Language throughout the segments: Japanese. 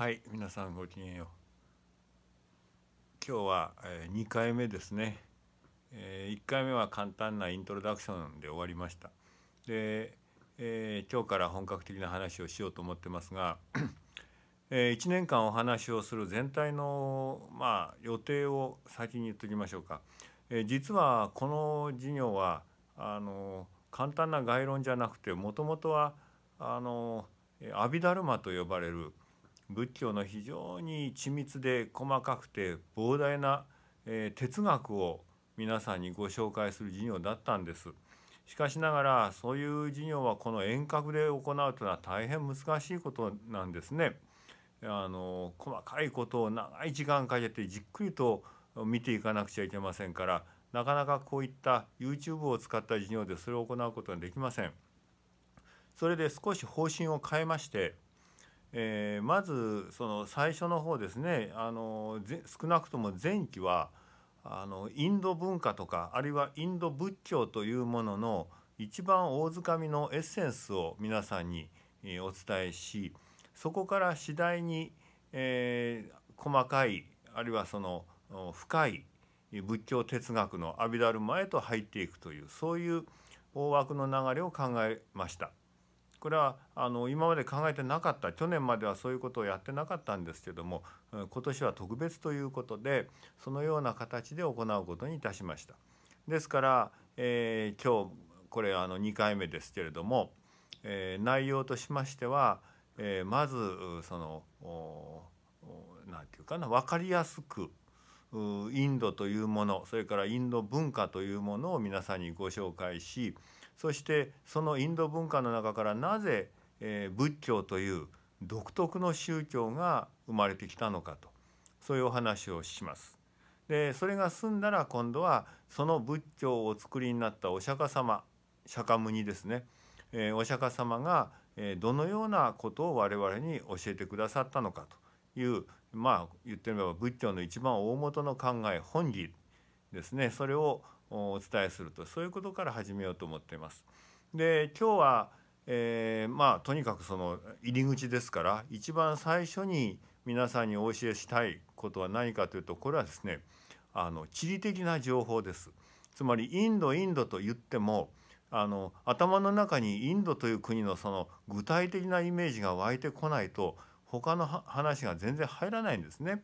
はい皆さんごきげんよう今日は、え2回目ですね、え1回目は簡単なイントロダクションで終わりましたで、えー、今日から本格的な話をしようと思ってますが、え1年間お話をする全体のまあ、予定を先に言っときましょうか、え実はこの授業はあの簡単な概論じゃなくてもともとはあの阿弥陀ルマと呼ばれる「仏教の非常に緻密で細かくて膨大な、え哲学を皆さんにご紹介する授業だったんです。しかしながらそういう授業はこの遠隔で行うというのは大変難しいことなんですね。あの細かいことを長い時間かけてじっくりと見ていかなくちゃいけませんからなかなかこういった YouTube を使った授業でそれを行うことができません。それで少し方針を変えましてえー、まずその最初の方ですねあの少なくとも前期はあのインド文化とかあるいはインド仏教というものの一番大掴かみのエッセンスを皆さんにお伝えしそこから次第に、えー、細かいあるいはその深い仏教哲学の阿弥陀ルマへと入っていくというそういう大枠の流れを考えました。これはあの今まで考えてなかった去年まではそういうことをやってなかったんですけども今年は特別ということでそのような形で行うことにいたしました。ですから、えー、今日これあの2回目ですけれども、えー、内容としましては、えー、まずその何て言うかな分かりやすくインドというものそれからインド文化というものを皆さんにご紹介しそしてそのインド文化の中からなぜ仏教という独特の宗教が生まれてきたのかとそういうお話をします。でそれが済んだら今度はその仏教をお作りになったお釈迦様釈迦牟尼ですね、えお釈迦様がどのようなことを我々に教えてくださったのかというまあ言ってみれば仏教の一番大元の考え本義ですねそれをお伝えするとそういうことから始めようと思っています。で今日は、えー、まあとにかくその入り口ですから一番最初に皆さんにお教えしたいことは何かというとこれはですねあの地理的な情報です。つまりインドインドと言ってもあの頭の中にインドという国のその具体的なイメージが湧いてこないと他の話が全然入らないんですね。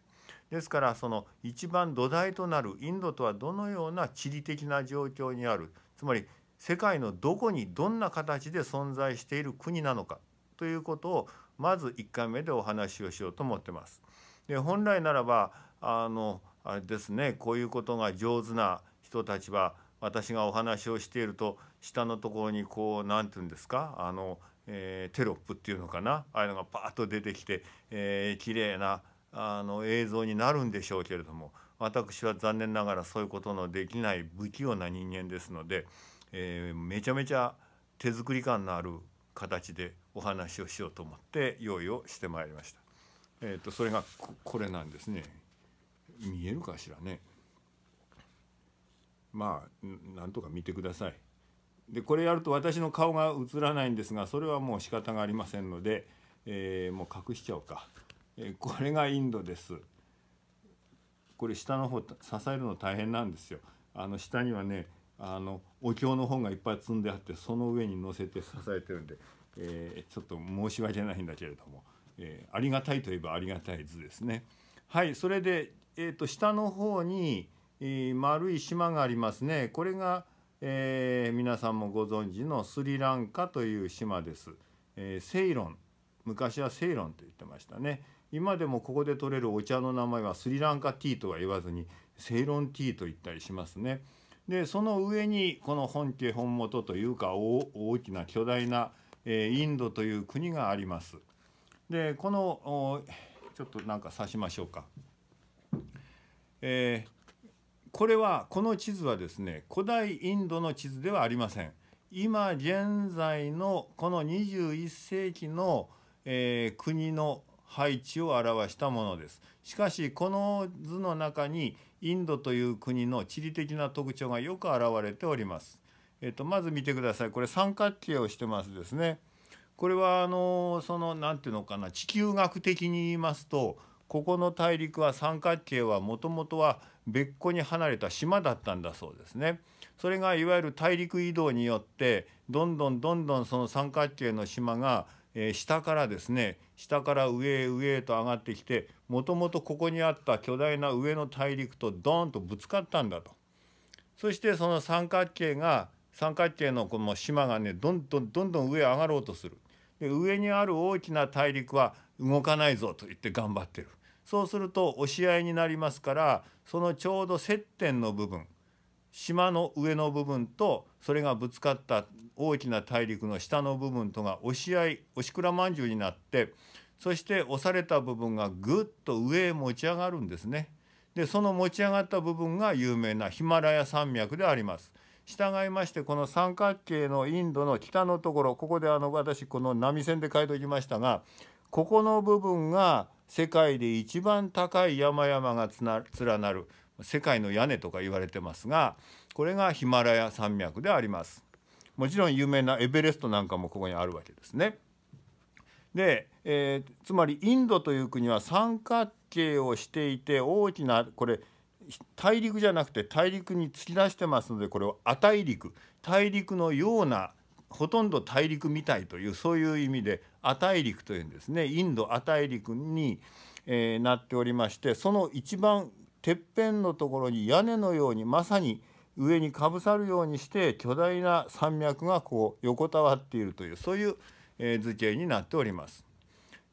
ですからその一番土台となるインドとはどのような地理的な状況にあるつまり世界のどこにどんな形で存在している国なのかということをまず1回目でお話をしようと思ってます。で本来ならばあのあれですねこういうことが上手な人たちは私がお話をしていると下のところにこう何て言うんですかあのえー、テロップっていうのかなああいうのがパッと出てきて、えー、綺麗なあの映像になるんでしょうけれども私は残念ながらそういうことのできない不器用な人間ですので、えー、めちゃめちゃ手作り感のある形でお話をしようと思って用意をしてまいりました。えーと、とそれがこれなんですね。見えるかしらね。まあなんとか見てください。でこれやると私の顔が映らないんですがそれはもう仕方がありませんので、えー、もう隠しちゃおうか、えー、これがインドですこれ下の方支えるの大変なんですよあの下にはねあのお経の本がいっぱい積んであってその上に乗せて支えてるんで、えー、ちょっと申し訳ないんだけれども、えありがたいといえばありがたい図ですねはいそれで、えーと、下の方に、え丸い島がありますねこれがえー、皆さんもご存知のスリランカという島です。えー、セイロン昔はセイロンと言ってましたね。今でもここで取れるお茶の名前はスリランカティーとは言わずにセイロンティーと言ったりしますね。でその上にこの本家本元というか大きな巨大な、えー、インドという国があります。でこのちょっとなんか刺しましょうか。えーこれはこの地図はですね古代インドの地図ではありません今現在のこの21世紀の、えー、国の配置を表したものですしかしこの図の中にインドという国の地理的な特徴がよく表れております、えっと、まず見てくださいこれ三角形をしてますですねこれはあのその何て言うのかな地球学的に言いますとここの大陸は三角形はもともとは別個に離れた島だったんだそうですね。それがいわゆる大陸移動によってどんどんどんどんその三角形の島が下からですね下から上へ上へと上がってきてもともとここにあった巨大な上の大陸とドーンとぶつかったんだと。そしてその三角形が三角形のこの島がねどんどんどんどん上へ上がろうとする。で上にある大きな大陸は動かないぞと言って頑張ってる。そうすると押し合いになりますからそのちょうど接点の部分島の上の部分とそれがぶつかった大きな大陸の下の部分とが押し合い押しくらまんじゅうになってそして押された部分がぐっと上へ持ち上がるんですね。でその持ち上がった部分が有名なヒマラヤ山脈であります。従いましてこの三角形のインドの北のところここであの私この波線で書いておきましたがここの部分が世界で一番高い山々が連なる世界の屋根とか言われてますがこれがヒマラヤ山脈でありますもちろん有名なエベレストなんかもここにあるわけですねで、えー、つまりインドという国は三角形をしていて大きなこれ大陸じゃなくて大陸に突き出してますのでこれを亜大陸大陸のようなほとんど大陸みたいというそういう意味で亜大陸というんですねインド亜大陸に、えー、なっておりましてその一番てっぺんのところに屋根のようにまさに上にかぶさるようにして巨大な山脈がこう横たわっているというそういう、え図形になっております。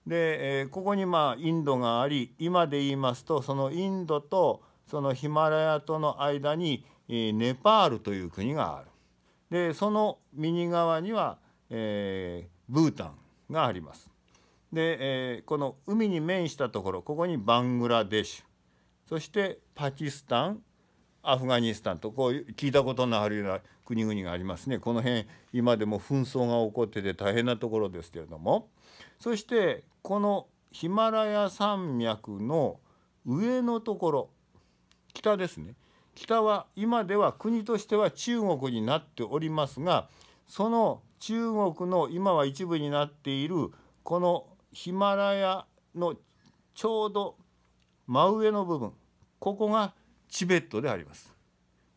で、えここにまあインドがあり今で言いますとそのインドとそのヒマラヤとの間に、えネパールという国がある。でその右側には、えー、ブータンがあります。で、えー、この海に面したところここにバングラデシュそしてパキスタンアフガニスタンとこういう聞いたことのあるような国々がありますねこの辺今でも紛争が起こってて大変なところですけれどもそしてこのヒマラヤ山脈の上のところ北ですね北は今では国としては中国になっておりますがその中国の今は一部になっているこのヒマラヤのちょうど真上の部分ここがチベットであります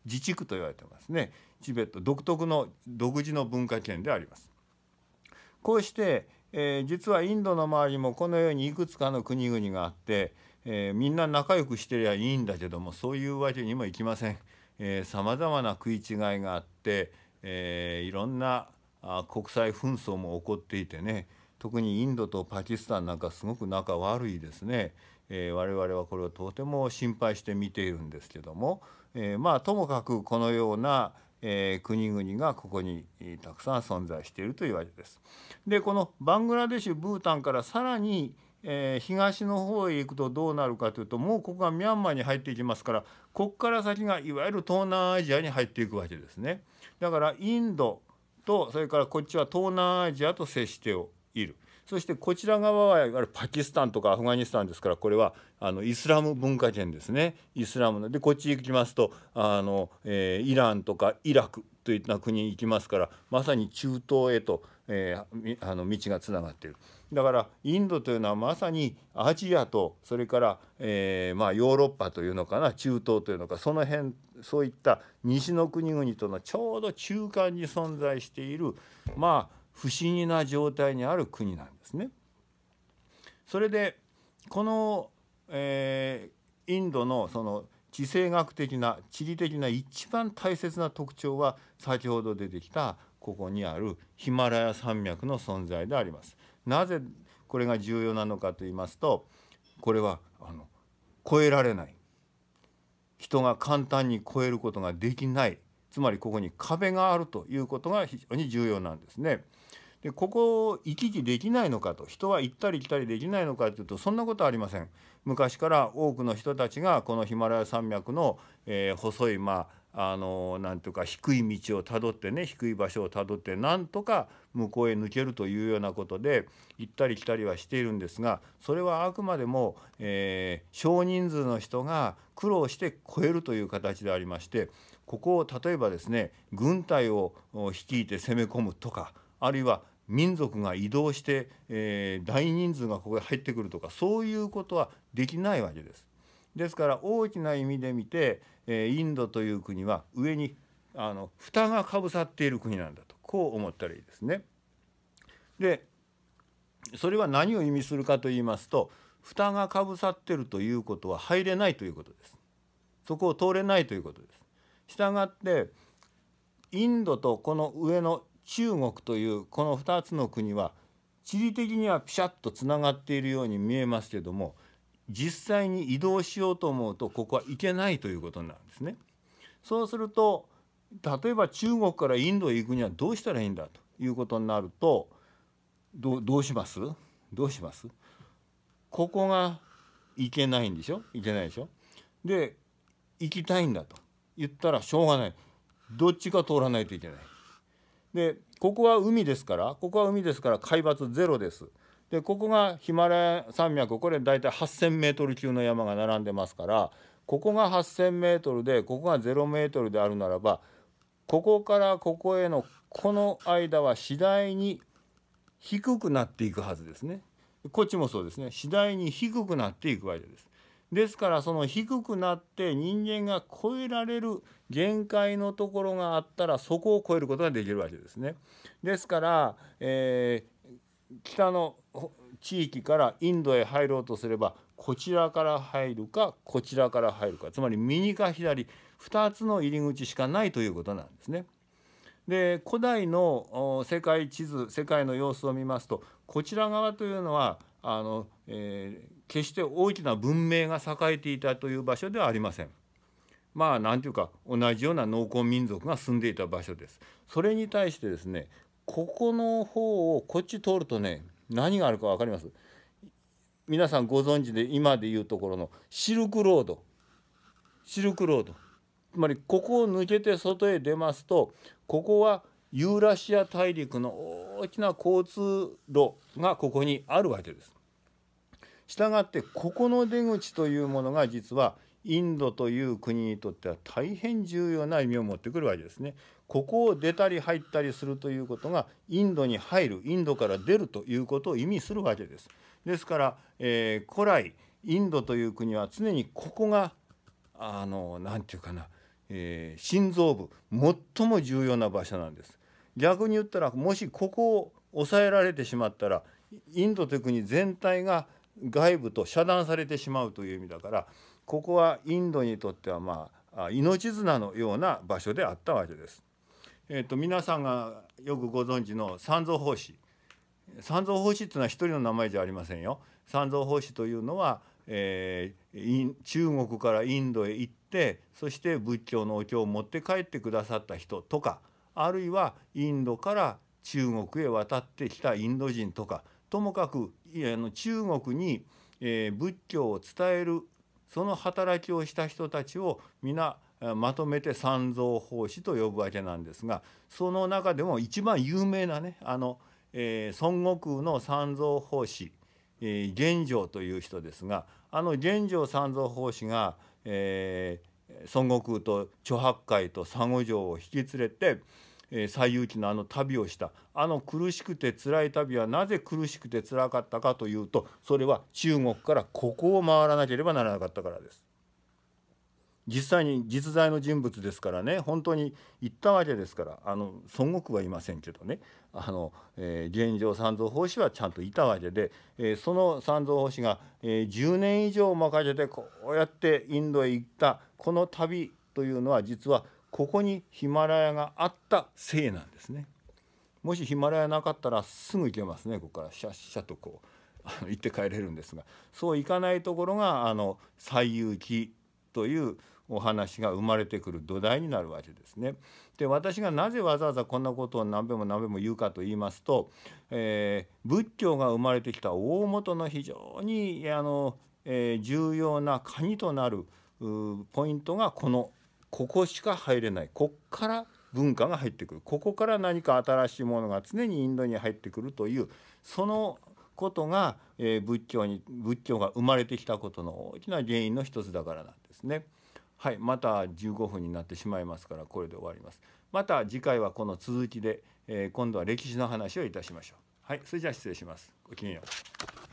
自治区と言われてますねチベット独特の独自の文化圏でありますこうして、えー、実はインドの周りもこのようにいくつかの国々があって、えー、みんな仲良くしてりゃいいんだけどもそういうわけにもいきませんさまざまな食い違いがあって、えー、いろんな国際紛争も起こっていてね特にインドとパキスタンなんかすごく仲悪いですね、えー、我々はこれをとても心配して見ているんですけども、えー、まあともかくこのような、えー、国々がここにたくさん存在しているというわけです。でこのバングラデシュブータンからさらにえ東の方へ行くとどうなるかというともうここがミャンマーに入っていきますからここから先がいわゆる東南アジアに入っていくわけですね。だからインドとそれからこっちは東南アジアと接しているそしてこちら側はわゆるパキスタンとかアフガニスタンですからこれはあのイスラム文化圏ですねイスラムのでこっち行きますとあの、えー、イランとかイラクといった国に行きますからまさに中東へと、えー、あの道がつながっている。だからインドというのはまさにアジアとそれから、えー、まあヨーロッパというのかな中東というのかその辺そういった西の国々とのちょうど中間に存在しているまあ不思議な状態にある国なんですね。それでこの、えー、インドのその地政学的な地理的な一番大切な特徴は先ほど出てきたここにあるヒマラヤ山脈の存在であります。なぜこれが重要なのかと言いますとこれはあの超えられない人が簡単に超えることができないつまりここに壁があるということが非常に重要なんですね。でここを行き来できないのかと人は行ったり来たりできないのかというとそんなことはありません昔から多くの人たちがこのヒマラヤ山脈の、えー、細いまああのなんとか低い道をたどってね低い場所をたどってなんとか向こうへ抜けるというようなことで行ったり来たりはしているんですがそれはあくまでも、えー、少人数の人が苦労して越えるという形でありましてここを例えばですね軍隊を率いて攻め込むとかあるいは民族が移動して、えー、大人数がここへ入ってくるとかそういうことはできないわけです。ですから大きな意味で見て、えインドという国は上にあの蓋がかぶさっている国なんだとこう思ったらいいですね。でそれは何を意味するかと言いますと蓋がかぶさってるということは入れないということです。そこを通れないということです。したがってインドとこの上の中国というこの2つの国は地理的にはピシャッとつながっているように見えますけども実際に移動しようと思うとここは行けないということなんですね。そうすると例えば中国からインドへ行くにはどうしたらいいんだということになるとどうしますどうしますここが行けないんでしょ行けないでしょで行きたいんだと言ったらしょうがないどっちか通らないといけない。でここは海ですからここは海ですから海抜ゼロです。でここがヒマラヤ山脈これ大体 8,000m 級の山が並んでますからここが 8,000m でここが 0m であるならばここからここへのこの間は次第に低くなっていくはずですね。こっちもそうですね次第に低くなっていくわけです。ですからその低くなって人間が超えられる限界のところがあったらそこを超えることができるわけですね。ですから、えー北の地域からインドへ入ろうとすればこちらから入るかこちらから入るかつまり右か左2つの入り口しかないということなんですね。で古代の世界地図世界の様子を見ますとこちら側というのはあの、えー、決して大きな文明が栄えていたという場所ではありません。まあ何ていうか同じような農耕民族が住んでいた場所です。それに対してですねここの方をこっち通るとね何があるか分かります皆さんご存知で今でいうところのシルクロードシルクロードつまりここを抜けて外へ出ますとここはユーラシア大陸の大きな交通路がここにあるわけです。したがってここの出口というものが実はインドという国にとっては大変重要な意味を持ってくるわけですね。ここを出たり入ったりするということがインドに入るインドから出るということを意味するわけです。ですから、えー、古来インドという国は常にここが何て言うかな、えー、心臓部最も重要な場所なんです。逆に言ったらもしここを抑えられてしまったらインドという国全体が外部と遮断されてしまうという意味だからここはインドにとってはまあ命綱のような場所であったわけです。えーと、皆さんがよくご存知の三蔵法師三蔵法師っていうのは一人の名前じゃありませんよ。三蔵法師というのは、えー、中国からインドへ行ってそして仏教のお経を持って帰ってくださった人とかあるいはインドから中国へ渡ってきたインド人とかともかくあの中国に、えー、仏教を伝えるその働きをした人たちを皆まとめて三蔵法師と呼ぶわけなんですがその中でも一番有名なねあの、えー、孫悟空の三蔵法師、えー、玄奘という人ですがあの玄奘三蔵法師が、えー、孫悟空と著八海と三五条を引き連れて西遊記のあの旅をしたあの苦しくてつらい旅はなぜ苦しくてつらかったかというとそれは中国からここを回らなければならなかったからです。実際に実在の人物ですからね本当に行ったわけですからあの孫悟空はいませんけどねあの、えー、現状三蔵法師はちゃんといたわけで、えー、その三蔵法師が、えー、10年以上もかけてこうやってインドへ行ったこの旅というのは実はここにヒマラヤがあったせいなんですね。もしヒマラヤなかったらすぐ行けますねここからシャッシャッとこう。行って帰れるんですがそう行かないところがあの西遊記というお話が生まれてくる土台になるわけですね。で私がなぜわざわざこんなことを何べも何べも言うかと言いますと、えー、仏教が生まれてきた大元の非常にあの、えー、重要な鍵となるポイントがこのここしか入れないこっから文化が入ってくるここから何か新しいものが常にインドに入ってくるというそのことが、えー、仏教に仏教が生まれてきたことの大きな原因の一つだからなんですね。はい、また15分になってしまいますからこれで終わります。また次回はこの続きで、えー、今度は歴史の話をいたしましょう。はい、それじゃあ失礼します。ごきげんよう。